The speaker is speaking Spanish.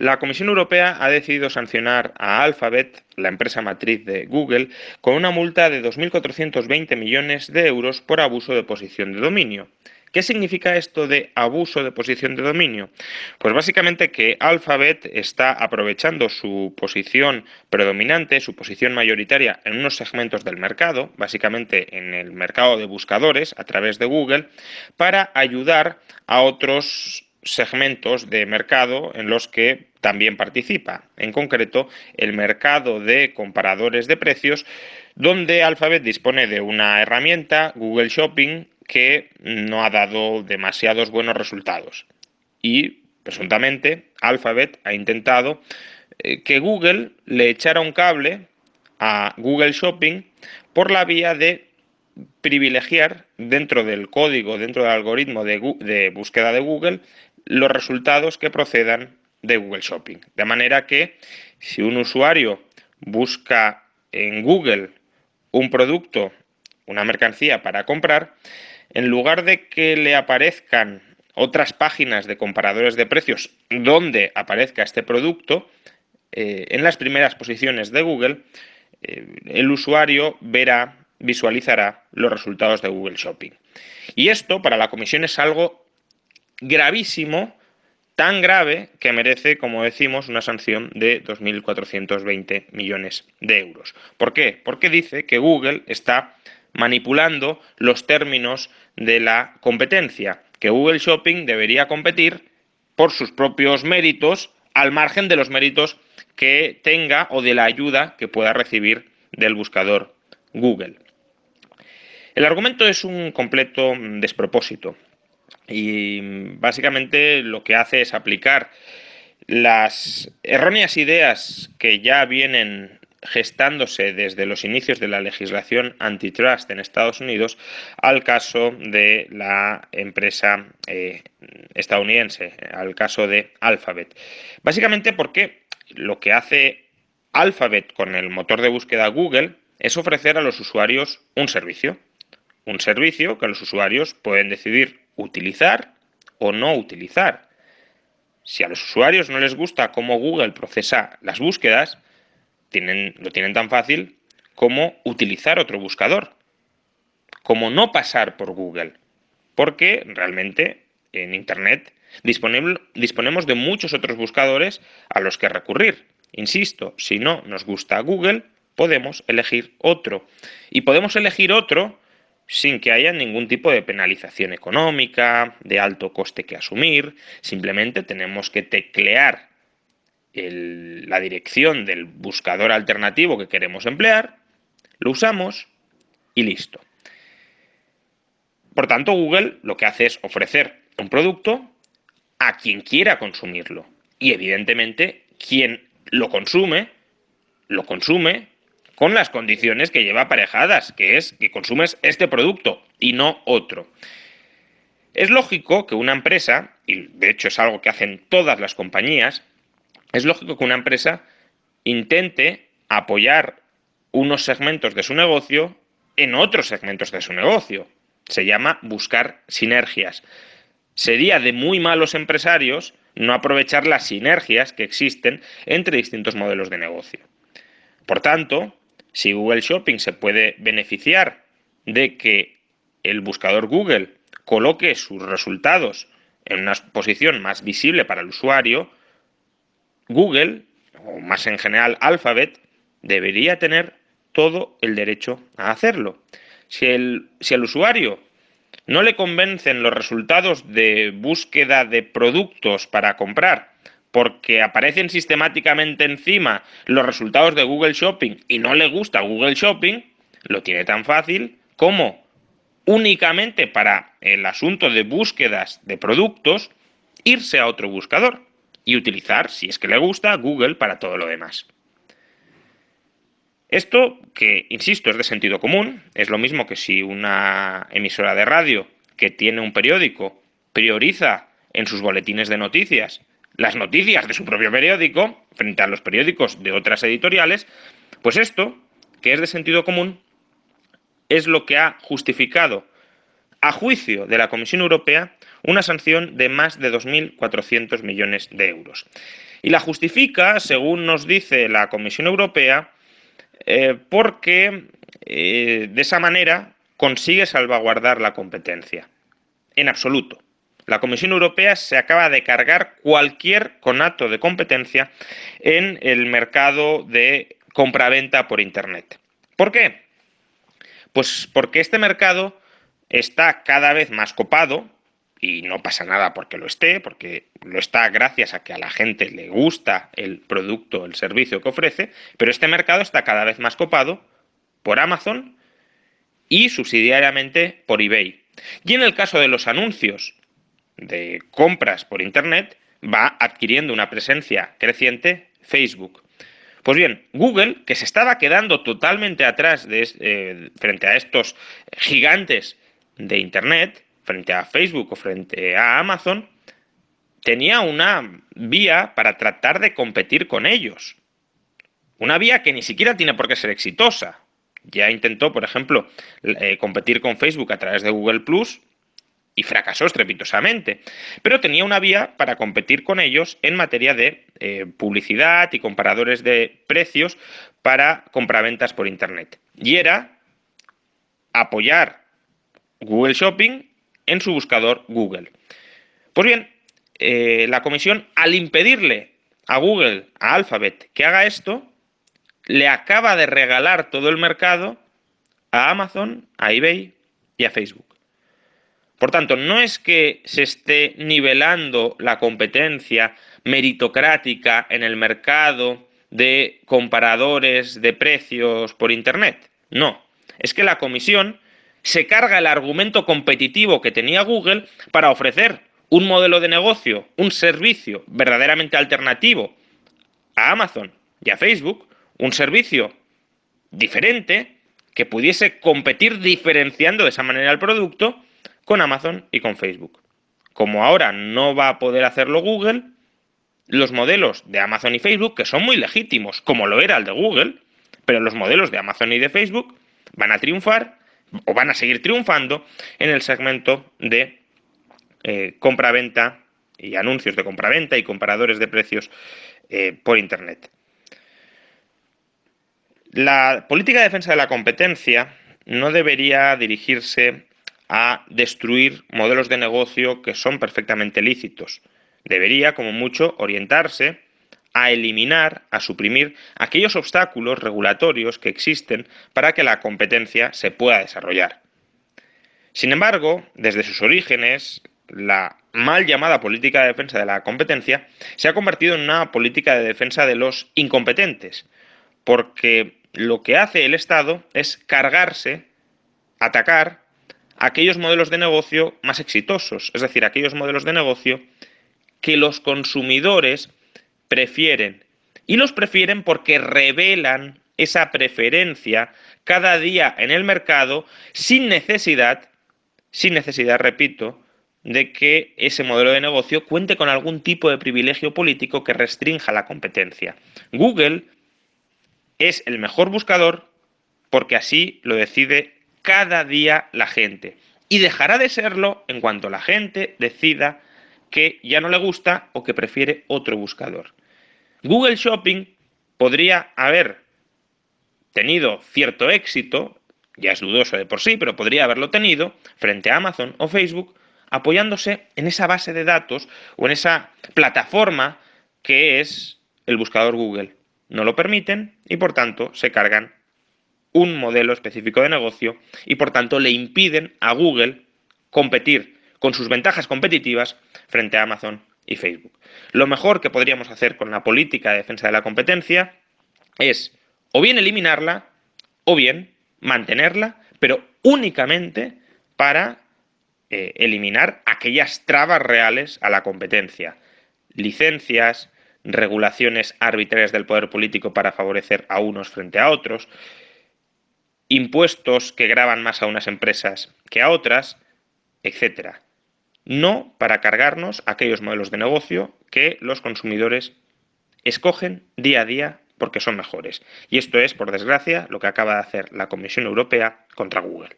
La Comisión Europea ha decidido sancionar a Alphabet, la empresa matriz de Google, con una multa de 2.420 millones de euros por abuso de posición de dominio. ¿Qué significa esto de abuso de posición de dominio? Pues básicamente que Alphabet está aprovechando su posición predominante, su posición mayoritaria en unos segmentos del mercado, básicamente en el mercado de buscadores a través de Google, para ayudar a otros segmentos de mercado en los que también participa, en concreto el mercado de comparadores de precios, donde Alphabet dispone de una herramienta, Google Shopping, que no ha dado demasiados buenos resultados. Y, presuntamente, Alphabet ha intentado eh, que Google le echara un cable a Google Shopping por la vía de privilegiar dentro del código, dentro del algoritmo de, búsqueda de Google, los resultados que procedan de Google Shopping. De manera que si un usuario busca en Google un producto, una mercancía para comprar, en lugar de que le aparezcan otras páginas de comparadores de precios donde aparezca este producto, eh, en las primeras posiciones de Google, eh, el usuario verá, visualizará los resultados de Google Shopping. Y esto para la comisión es algo gravísimo, tan grave que merece, como decimos, una sanción de 2.420 millones de euros. ¿Por qué? Porque dice que Google está manipulando los términos de la competencia, que Google Shopping debería competir por sus propios méritos al margen de los méritos que tenga o de la ayuda que pueda recibir del buscador Google. El argumento es un completo mm, despropósito. Y mm, básicamente lo que hace es aplicar las erróneas ideas que ya vienen gestándose desde los inicios de la legislación antitrust en Estados Unidos al caso de la empresa eh, estadounidense, al caso de Alphabet. Básicamente porque lo que hace Alphabet con el motor de búsqueda Google es ofrecer a los usuarios un servicio. Un servicio que los usuarios pueden decidir utilizar o no utilizar. Si a los usuarios no les gusta cómo Google procesa las búsquedas, tienen, lo tienen tan fácil como utilizar otro buscador, como no pasar por Google, porque realmente en Internet disponemos de muchos otros buscadores a los que recurrir. Insisto, si no nos gusta Google, podemos elegir otro. Y podemos elegir otro sin que haya ningún tipo de penalización económica, de alto coste que asumir. Simplemente tenemos que teclear la dirección del buscador alternativo que queremos emplear, lo usamos y listo. Por tanto, Google lo que hace es ofrecer un producto a quien quiera consumirlo. Y evidentemente, quien lo consume, lo consume con las condiciones que lleva aparejadas, que es que consumes este producto y no otro. Es lógico que una empresa, y de hecho es algo que hacen todas las compañías, es lógico que una empresa intente apoyar unos segmentos de su negocio en otros segmentos de su negocio. Se llama buscar sinergias. Sería de muy malos empresarios no aprovechar las sinergias que existen entre distintos modelos de negocio. Por tanto, si Google Shopping se puede beneficiar de que el buscador Google coloque sus resultados en una posición más visible para el usuario, Google, o más en general Alphabet, debería tener todo el derecho a hacerlo. Si el, si el usuario no le convencen los resultados de búsqueda de productos para comprar porque aparecen sistemáticamente encima los resultados de Google Shopping y no le gusta Google Shopping, lo tiene tan fácil como únicamente para el asunto de búsquedas de productos, irse a otro buscador y utilizar, si es que le gusta, Google para todo lo demás. Esto, que insisto, es de sentido común, es lo mismo que si una emisora de radio que tiene un periódico prioriza en sus boletines de noticias las noticias de su propio periódico frente a los periódicos de otras editoriales, pues esto, que es de sentido común, es lo que ha justificado, a juicio de la Comisión Europea, una sanción de más de 2.400 millones de euros. Y la justifica, según nos dice la Comisión Europea, eh, porque eh, de esa manera consigue salvaguardar la competencia. En absoluto. La Comisión Europea se acaba de cargar cualquier conato de competencia en el mercado de compraventa por Internet. ¿Por qué? Pues porque este mercado está cada vez más copado, y no pasa nada porque lo esté, porque lo está gracias a que a la gente le gusta el producto, el servicio que ofrece, pero este mercado está cada vez más copado por Amazon y subsidiariamente por eBay. Y en el caso de los anuncios, de compras por Internet va adquiriendo una presencia creciente Facebook. Pues bien, Google, que se estaba quedando totalmente atrás de, eh, frente a estos gigantes de Internet, frente a Facebook o frente a Amazon, tenía una vía para tratar de competir con ellos. Una vía que ni siquiera tiene por qué ser exitosa. Ya intentó, por ejemplo, eh, competir con Facebook a través de Google Plus y fracasó estrepitosamente, pero tenía una vía para competir con ellos en materia de eh, publicidad y comparadores de precios para compraventas por Internet. Y era apoyar Google Shopping en su buscador Google. Pues bien, eh, la comisión al impedirle a Google, a Alphabet, que haga esto, le acaba de regalar todo el mercado a Amazon, a eBay y a Facebook. Por tanto, no es que se esté nivelando la competencia meritocrática en el mercado de comparadores de precios por Internet. No, es que la comisión se carga el argumento competitivo que tenía Google para ofrecer un modelo de negocio, un servicio verdaderamente alternativo a Amazon y a Facebook, un servicio diferente que pudiese competir diferenciando de esa manera el producto con Amazon y con Facebook. Como ahora no va a poder hacerlo Google, los modelos de Amazon y Facebook, que son muy legítimos, como lo era el de Google, pero los modelos de Amazon y de Facebook van a triunfar o van a seguir triunfando en el segmento de eh, compra-venta y anuncios de compra-venta y comparadores de precios eh, por Internet. La política de defensa de la competencia no debería dirigirse a destruir modelos de negocio que son perfectamente lícitos. Debería, como mucho, orientarse a eliminar, a suprimir aquellos obstáculos regulatorios que existen para que la competencia se pueda desarrollar. Sin embargo, desde sus orígenes, la mal llamada política de defensa de la competencia se ha convertido en una política de defensa de los incompetentes, porque lo que hace el Estado es cargarse, atacar aquellos modelos de negocio más exitosos, es decir, aquellos modelos de negocio que los consumidores prefieren. Y los prefieren porque revelan esa preferencia cada día en el mercado sin necesidad, sin necesidad, repito, de que ese modelo de negocio cuente con algún tipo de privilegio político que restrinja la competencia. Google es el mejor buscador porque así lo decide cada día la gente. Y dejará de serlo en cuanto la gente decida que ya no le gusta o que prefiere otro buscador. Google Shopping podría haber tenido cierto éxito, ya es dudoso de por sí, pero podría haberlo tenido frente a Amazon o Facebook, apoyándose en esa base de datos o en esa plataforma que es el buscador Google. No lo permiten y por tanto se cargan un modelo específico de negocio y por tanto le impiden a Google competir con sus ventajas competitivas frente a Amazon y Facebook. Lo mejor que podríamos hacer con la política de defensa de la competencia es o bien eliminarla o bien mantenerla, pero únicamente para eh, eliminar aquellas trabas reales a la competencia. Licencias, regulaciones arbitrarias del poder político para favorecer a unos frente a otros, impuestos que graban más a unas empresas que a otras, etc. No para cargarnos aquellos modelos de negocio que los consumidores escogen día a día porque son mejores. Y esto es, por desgracia, lo que acaba de hacer la Comisión Europea contra Google.